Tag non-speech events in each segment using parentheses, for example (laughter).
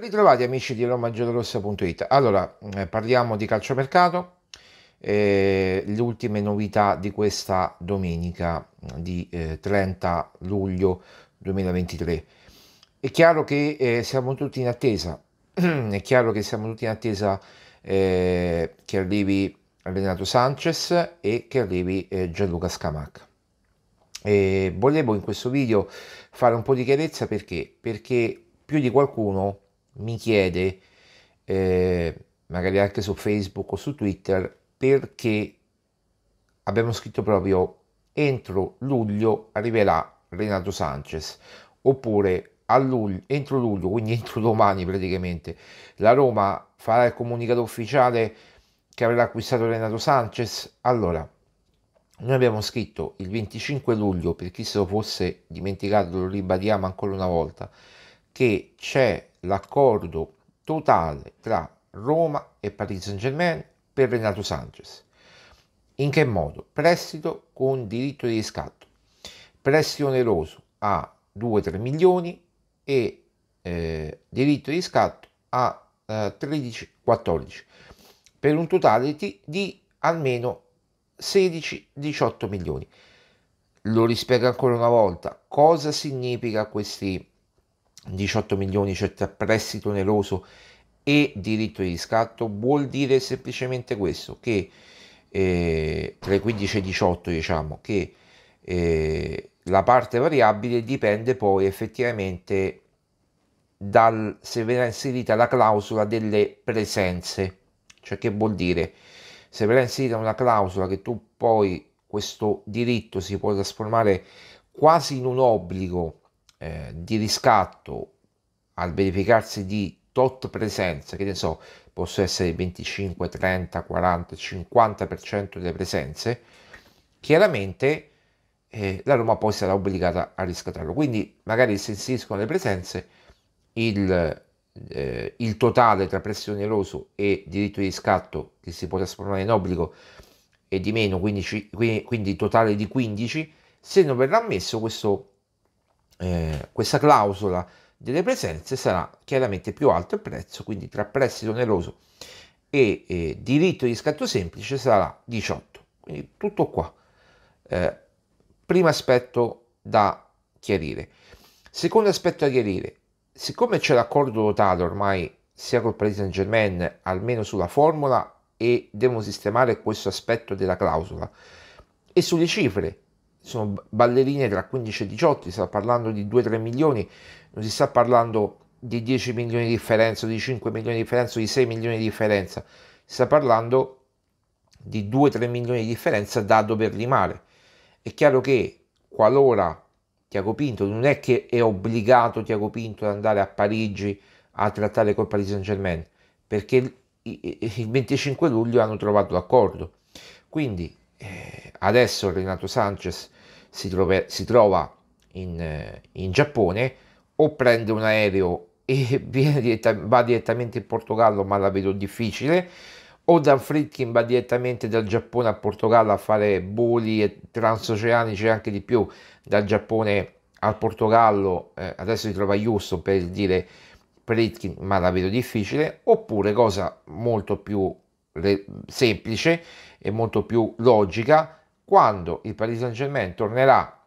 Ritrovati amici di romagiallorossa.it. Allora, eh, parliamo di calciomercato, eh, le ultime novità di questa domenica mm, di eh, 30 luglio 2023. È chiaro che eh, siamo tutti in attesa, (clears throat) è chiaro che siamo tutti in attesa eh, che arrivi Renato Sanchez e che arrivi eh, Gianluca Scamacca. volevo in questo video fare un po' di chiarezza perché? Perché più di qualcuno mi chiede, eh, magari anche su Facebook o su Twitter, perché abbiamo scritto proprio entro luglio arriverà Renato Sanchez, oppure luglio, entro luglio, quindi (laughs) entro domani praticamente, la Roma farà il comunicato ufficiale che avrà acquistato Renato Sanchez. Allora, noi abbiamo scritto il 25 luglio, per chi se lo fosse dimenticato, lo ribadiamo ancora una volta, che c'è l'accordo totale tra Roma e Paris Saint-Germain per Renato Sanchez. In che modo? Prestito con diritto di riscatto, prestito oneroso a 2-3 milioni e eh, diritto di riscatto a eh, 13-14 per un totale di, di almeno 16-18 milioni. Lo rispiego ancora una volta, cosa significa questi 18 milioni c'è cioè tra prestito oneroso e diritto di riscatto vuol dire semplicemente questo che eh, tra i 15 e i 18 diciamo che eh, la parte variabile dipende poi effettivamente dal se verrà inserita la clausola delle presenze cioè che vuol dire se verrà inserita una clausola che tu poi questo diritto si può trasformare quasi in un obbligo eh, di riscatto al verificarsi di tot presenze, che ne so, possono essere 25, 30, 40, 50% delle presenze, chiaramente eh, la Roma poi sarà obbligata a riscattarlo. Quindi magari se inseriscono le presenze, il, eh, il totale tra pressione eroso e diritto di riscatto che si può trasformare in obbligo è di meno, 15, quindi, quindi totale di 15, se non verrà ammesso questo eh, questa clausola delle presenze sarà chiaramente più alto il prezzo, quindi tra prestito oneroso e eh, diritto di scatto semplice sarà 18. Quindi tutto qua. Eh, primo aspetto da chiarire. Secondo aspetto da chiarire, siccome c'è l'accordo totale ormai sia col Paris Saint Germain, almeno sulla formula, e devono sistemare questo aspetto della clausola, e sulle cifre, sono ballerine tra 15 e 18, si sta parlando di 2-3 milioni, non si sta parlando di 10 milioni di differenza, di 5 milioni di differenza, di 6 milioni di differenza, si sta parlando di 2-3 milioni di differenza da dover limare. È chiaro che qualora Tiago Pinto, non è che è obbligato Tiago Pinto ad andare a Parigi a trattare col Paris Saint Germain, perché il 25 luglio hanno trovato l'accordo. Quindi eh, adesso Renato Sanchez si, trova, si trova in, eh, in, Giappone o prende un aereo e (laughs) diretta, va direttamente in Portogallo ma la vedo difficile o Dan Fritkin va direttamente dal Giappone a Portogallo a fare voli e transoceanici anche di più dal Giappone al Portogallo eh, adesso si trova Houston per dire Fritkin ma la vedo difficile oppure cosa molto più semplice e molto più logica quando il Paris Saint Germain tornerà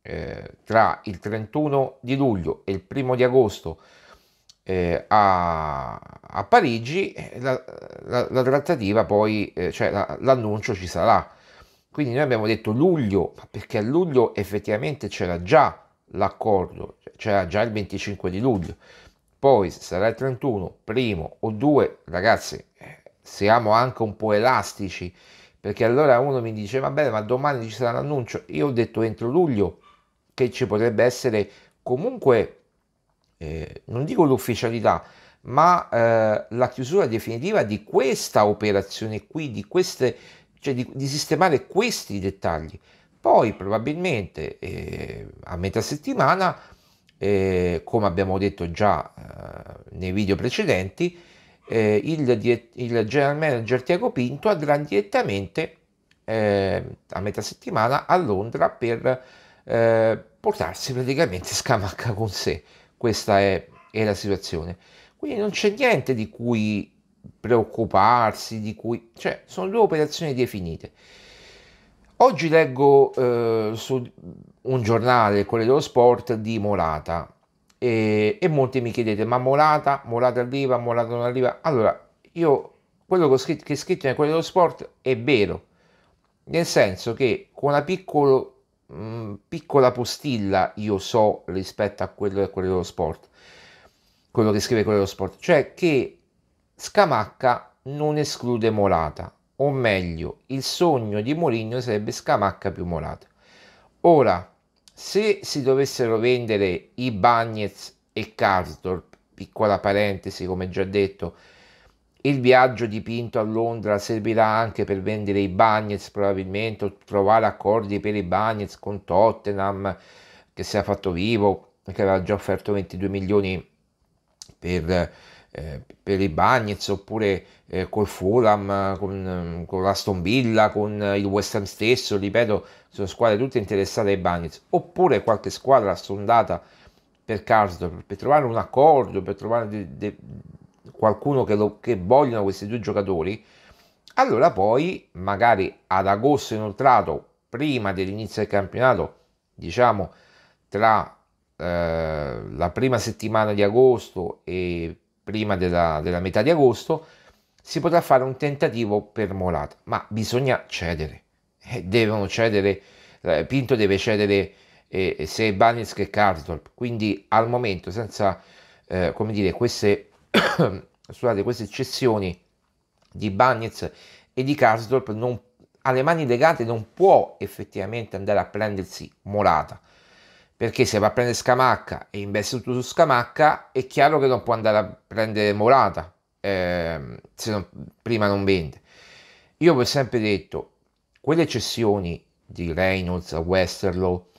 eh, tra il 31 di luglio e il 1 di agosto eh, a, a, Parigi, eh, la, la, la trattativa poi, eh, cioè la, l'annuncio ci sarà. Quindi noi abbiamo detto luglio, perché a luglio effettivamente c'era già l'accordo, c'era già il 25 di luglio, poi sarà il 31, primo o due, ragazzi, eh, siamo anche un po' elastici perché allora uno mi dice vabbè ma domani ci sarà l'annuncio io ho detto entro luglio che ci potrebbe essere comunque eh, non dico l'ufficialità ma eh, la chiusura definitiva di questa operazione qui di queste cioè di, di sistemare questi dettagli poi probabilmente eh, a metà settimana eh, come abbiamo detto già eh, nei video precedenti eh, il, il, general manager Tiago Pinto andrà direttamente eh, a metà settimana a Londra per eh, portarsi praticamente Scamacca con sé. Questa è, è la situazione. Quindi non c'è niente di cui preoccuparsi, di cui... cioè sono due operazioni definite. Oggi leggo eh, su un giornale, quello dello sport, di Morata, e, e, molti mi chiedete ma molata, molata arriva, molata non arriva. Allora, io quello che, ho scritto, che è scritto nel Corriere dello Sport è vero, nel senso che con una piccolo, mh, mm, piccola postilla io so rispetto a quello del Corriere dello Sport, quello che scrive quello dello Sport, cioè che Scamacca non esclude molata, o meglio, il sogno di Mourinho sarebbe Scamacca più molata. Ora, se si dovessero vendere i Bagnets e Carsdorp, piccola parentesi come già detto, il viaggio dipinto a Londra servirà anche per vendere i Bagnets probabilmente, o trovare accordi per i Bagnets con Tottenham che si è fatto vivo, che aveva già offerto 22 milioni per eh, per i Bagnets oppure eh, col Fulham, con, con l'Aston Villa, con il West Ham stesso, ripeto, sono squadre tutte interessate ai Bagnets, oppure qualche squadra sondata per Carsdorp, per, per trovare un accordo, per trovare de, de, qualcuno che, lo, che vogliono questi due giocatori, allora poi magari ad agosto inoltrato, prima dell'inizio del campionato, diciamo tra eh, la prima settimana di agosto e prima della, della metà di agosto, si potrà fare un tentativo per Molata, ma bisogna cedere. Eh, devono cedere, eh, Pinto deve cedere eh, sia Banis che Cardorp, quindi al momento senza eh, come dire, queste, (coughs) scusate, queste cessioni di Bagnez e di Karsdorp non, alle mani legate non può effettivamente andare a prendersi Molata perché se va a prendere Scamacca e investe tutto su Scamacca è chiaro che non può andare a prendere Morata ehm, se non, prima non vende io ho sempre detto quelle cessioni di Reynolds a Westerlo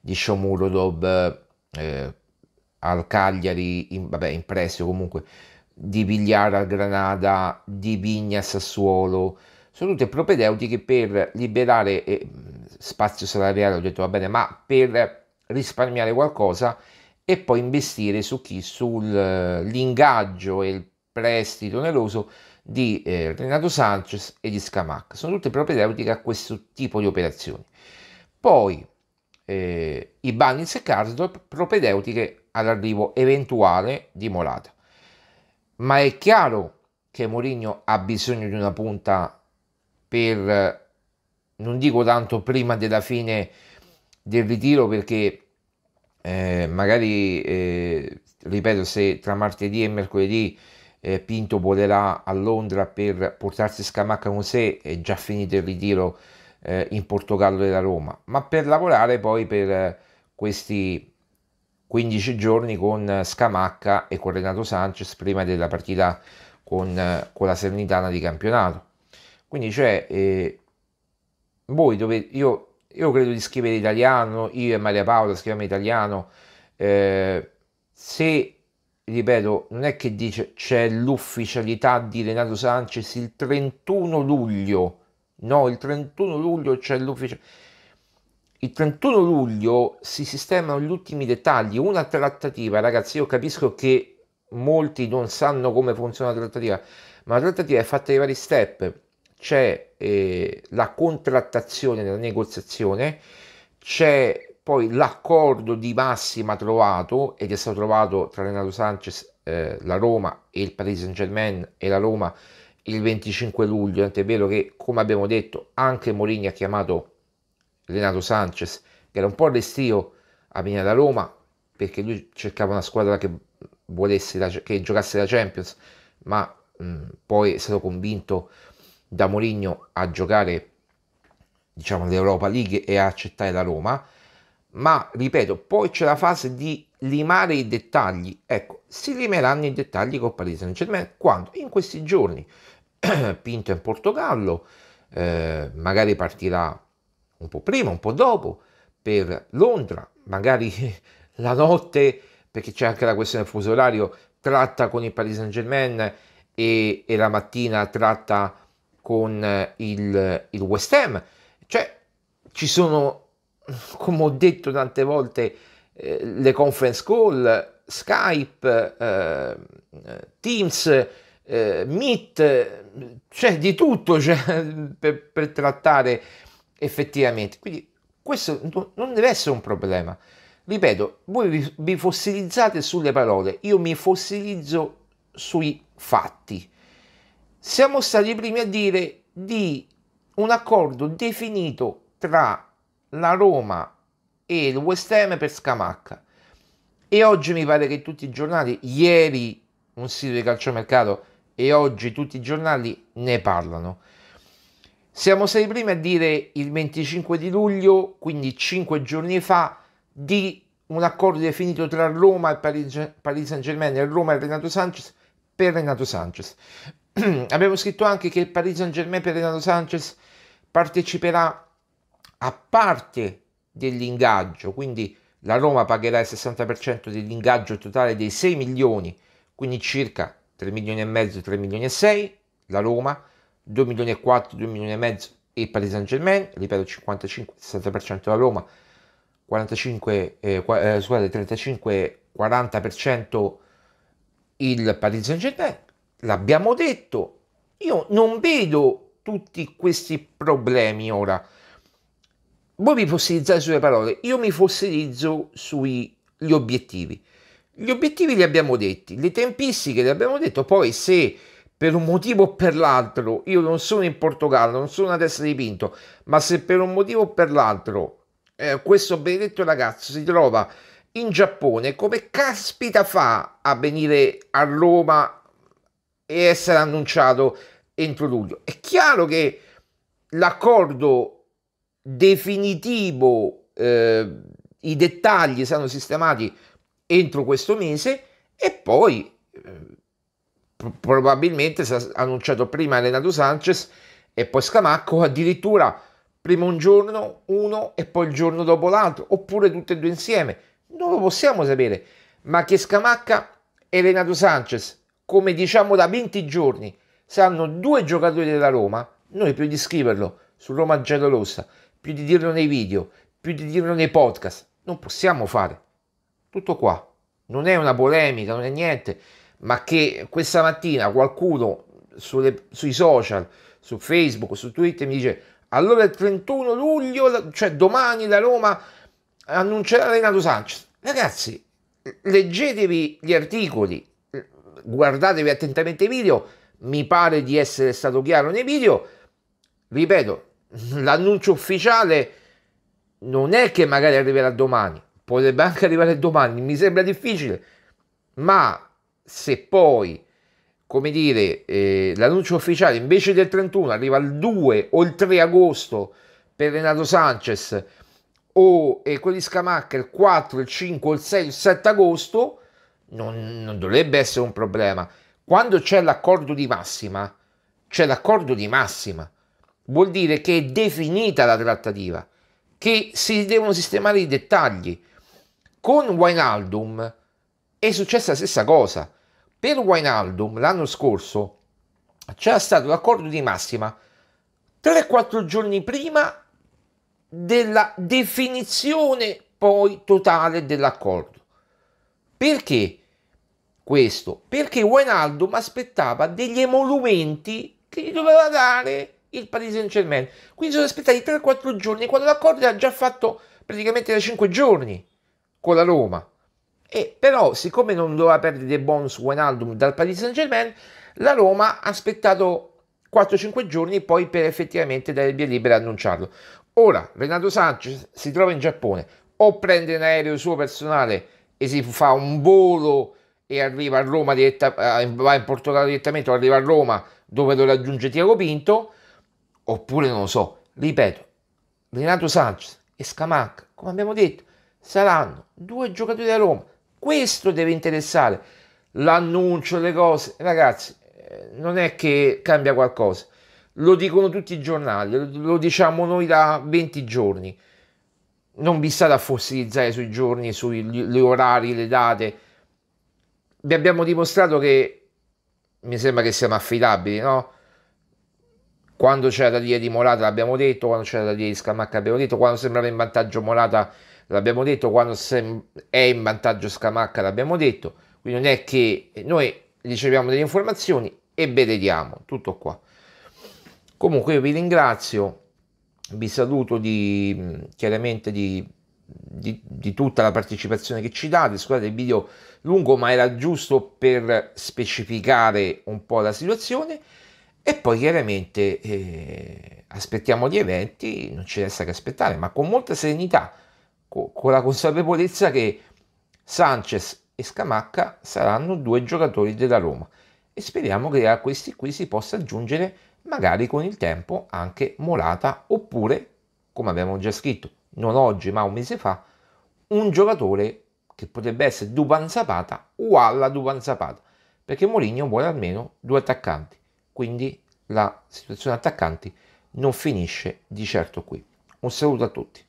di Shomurodov eh, al Cagliari in, vabbè in prestito comunque di Vigliara al Granada di Vigna a Sassuolo sono tutte propedeutiche per liberare eh, spazio salariale ho detto va bene ma per risparmiare qualcosa e poi investire su chi? Sull'ingaggio eh, e il prestito oneroso di eh, Renato Sanchez e di Scamac. Sono tutte propedeutiche a questo tipo di operazioni. Poi eh, i Bannins e Carsdorp propedeutiche all'arrivo eventuale di Molata. Ma è chiaro che Mourinho ha bisogno di una punta per, eh, non dico tanto prima della fine del ritiro perché eh, magari, eh, ripeto, se tra martedì e mercoledì eh, Pinto volerà a Londra per portarsi Scamacca con sé, è già finito il ritiro eh, in Portogallo della Roma, ma per lavorare poi per eh, questi 15 giorni con Scamacca e con Renato Sanchez prima della partita con, eh, con la Sernitana di campionato. Quindi cioè, voi dovete, io io credo di scrivere italiano, io e Maria Paola scriviamo italiano. Eh, se, ripeto, non è che dice c'è l'ufficialità di Renato Sanchez il 31 luglio, no, il 31 luglio c'è l'ufficialità. Il 31 luglio si sistemano gli ultimi dettagli, una trattativa, ragazzi, io capisco che molti non sanno come funziona la trattativa, ma la trattativa è fatta di vari step c'è eh, la contrattazione, la negoziazione, c'è poi l'accordo di massima trovato ed è stato trovato tra Renato Sanchez, eh, la Roma e il Paris Saint Germain e la Roma il 25 luglio, tant'è vero che come abbiamo detto anche Mourinho ha chiamato Renato Sanchez che era un po' restio a venire da Roma perché lui cercava una squadra che volesse la, che giocasse la Champions, ma mh, mm, poi è stato convinto da Mourinho a giocare diciamo l'Europa League e a accettare la Roma ma ripeto poi c'è la fase di limare i dettagli ecco si limeranno i dettagli con Paris Saint Germain quando in questi giorni (clears throat) Pinto in Portogallo eh, magari partirà un po' prima un po' dopo per Londra magari (laughs) la notte perché c'è anche la questione del fuso orario tratta con il Paris Saint Germain e, e la mattina tratta con eh, il, il West Ham. Cioè, ci sono, (laughs) come ho detto tante volte, eh, le conference call, Skype, eh, Teams, eh, Meet, c'è cioè, di tutto cioè, (laughs) per, per, trattare effettivamente. Quindi questo non deve essere un problema. Ripeto, voi vi, vi fossilizzate sulle parole, io mi fossilizzo sui fatti siamo stati i primi a dire di un accordo definito tra la Roma e il West Ham per Scamacca. E oggi mi pare che tutti i giornali, ieri un sito di calciomercato e oggi tutti i giornali ne parlano. Siamo stati i primi a dire il 25 di luglio, quindi cinque giorni fa, di un accordo definito tra Roma e Paris Saint Germain e Roma e Renato Sanchez per Renato Sanchez. (clears throat) Abbiamo scritto anche che il Paris Saint-Germain per Renato Sanchez parteciperà a parte dell'ingaggio, quindi la Roma pagherà il 60% dell'ingaggio totale dei 6 milioni, quindi circa 3 milioni e mezzo, 3 milioni e 6, la Roma, 2 milioni e 4, 2 milioni e mezzo e il Paris Saint Germain, ripeto 55, 60% la Roma, 45, eh, eh, scusate, 35, 40% il Paris Saint Germain, l'abbiamo detto, io non vedo tutti questi problemi ora. Voi vi fossilizzate sulle parole, io mi fossilizzo sugli obiettivi. Gli obiettivi li abbiamo detti, le tempistiche le abbiamo detto, poi se per un motivo o per l'altro, io non sono in Portogallo, non sono a testa di pinto, ma se per un motivo o per l'altro eh, questo benedetto ragazzo si trova in Giappone, come caspita fa a venire a Roma e essere annunciato entro luglio. È chiaro che l'accordo definitivo, eh, i dettagli saranno sistemati entro questo mese e poi eh, probabilmente sarà annunciato prima Renato Sanchez e poi Scamacco, (laughs) addirittura prima un giorno uno e poi il giorno dopo l'altro, oppure tutte e due insieme. Non lo possiamo sapere, ma che Scamacca e Renato Sanchez come diciamo da 20 giorni, saranno due giocatori della Roma, noi più di scriverlo su Roma Giallorossa, più di dirlo nei video, più di dirlo nei podcast, non possiamo fare. Tutto qua. Non è una polemica, non è niente, ma che questa mattina qualcuno sulle, sui social, su Facebook, su Twitter mi dice allora il 31 luglio, cioè domani la Roma annuncerà Renato Sanchez. Ragazzi, leggetevi gli articoli, guardatevi attentamente i video, mi pare di essere stato chiaro nei video, ripeto, (laughs) l'annuncio ufficiale non è che magari arriverà domani, potrebbe anche arrivare domani, mi sembra difficile, ma se poi, come dire, eh, l'annuncio ufficiale invece del 31 arriva il 2 o il 3 agosto per Renato Sanchez o eh, quelli Scamacca il 4, il 5, il 6, il 7 agosto, non, non dovrebbe essere un problema. Quando c'è l'accordo di massima, c'è l'accordo di massima. Vuol dire che è definita la trattativa, che si devono sistemare i dettagli. Con Wijnaldum è successa la stessa cosa. Per Wijnaldum l'anno scorso c'era stato l'accordo di massima 3-4 giorni prima della definizione poi totale dell'accordo. Perché? questo, perché Wijnaldum aspettava degli emolumenti che gli doveva dare il Paris Saint Germain. Quindi sono aspettati 3-4 giorni quando l'accordo era già fatto praticamente da 5 giorni con la Roma. E però, siccome non doveva perdere bonus Wijnaldum dal Paris Saint Germain, la Roma ha aspettato 4-5 giorni poi per effettivamente dare il via libera e annunciarlo. Ora, Renato Sanchez si trova in Giappone, o prende un aereo suo personale e si fa un volo e arriva a Roma diretta, eh, va in Portogallo direttamente o arriva a Roma dove lo raggiunge Tiago Pinto, oppure non lo so, ripeto, Renato Sanchez e Scamacca, come abbiamo detto, saranno due giocatori da Roma. Questo deve interessare l'annuncio, le cose. Ragazzi, eh, non è che cambia qualcosa. Lo dicono tutti i giornali, lo diciamo noi da 20 giorni. Non vi state a fossilizzare sui giorni, sugli orari, le date vi abbiamo dimostrato che mi sembra che siamo affidabili, no? Quando c'era da dire di Molata l'abbiamo detto, quando c'era da dire di Scamacca l'abbiamo detto, quando sembrava in vantaggio Molata l'abbiamo detto, quando è in vantaggio Scamacca l'abbiamo detto, quindi non è che noi riceviamo delle informazioni e diamo, tutto qua. Comunque io vi ringrazio, vi saluto di, chiaramente di, di, di tutta la partecipazione che ci date, scusate il video lungo, ma era giusto per specificare un po' la situazione. E poi chiaramente eh, aspettiamo gli eventi, non ci resta che aspettare, ma con molta serenità, co- con la consapevolezza che Sanchez e Scamacca saranno due giocatori della Roma e speriamo che a questi qui si possa aggiungere magari con il tempo anche Molata oppure, come abbiamo già scritto, non oggi ma un mese fa, un giocatore che potrebbe essere Duban Zapata o alla Duban Zapata, perché Mourinho vuole almeno due attaccanti, quindi la situazione attaccanti non finisce di certo qui. Un saluto a tutti.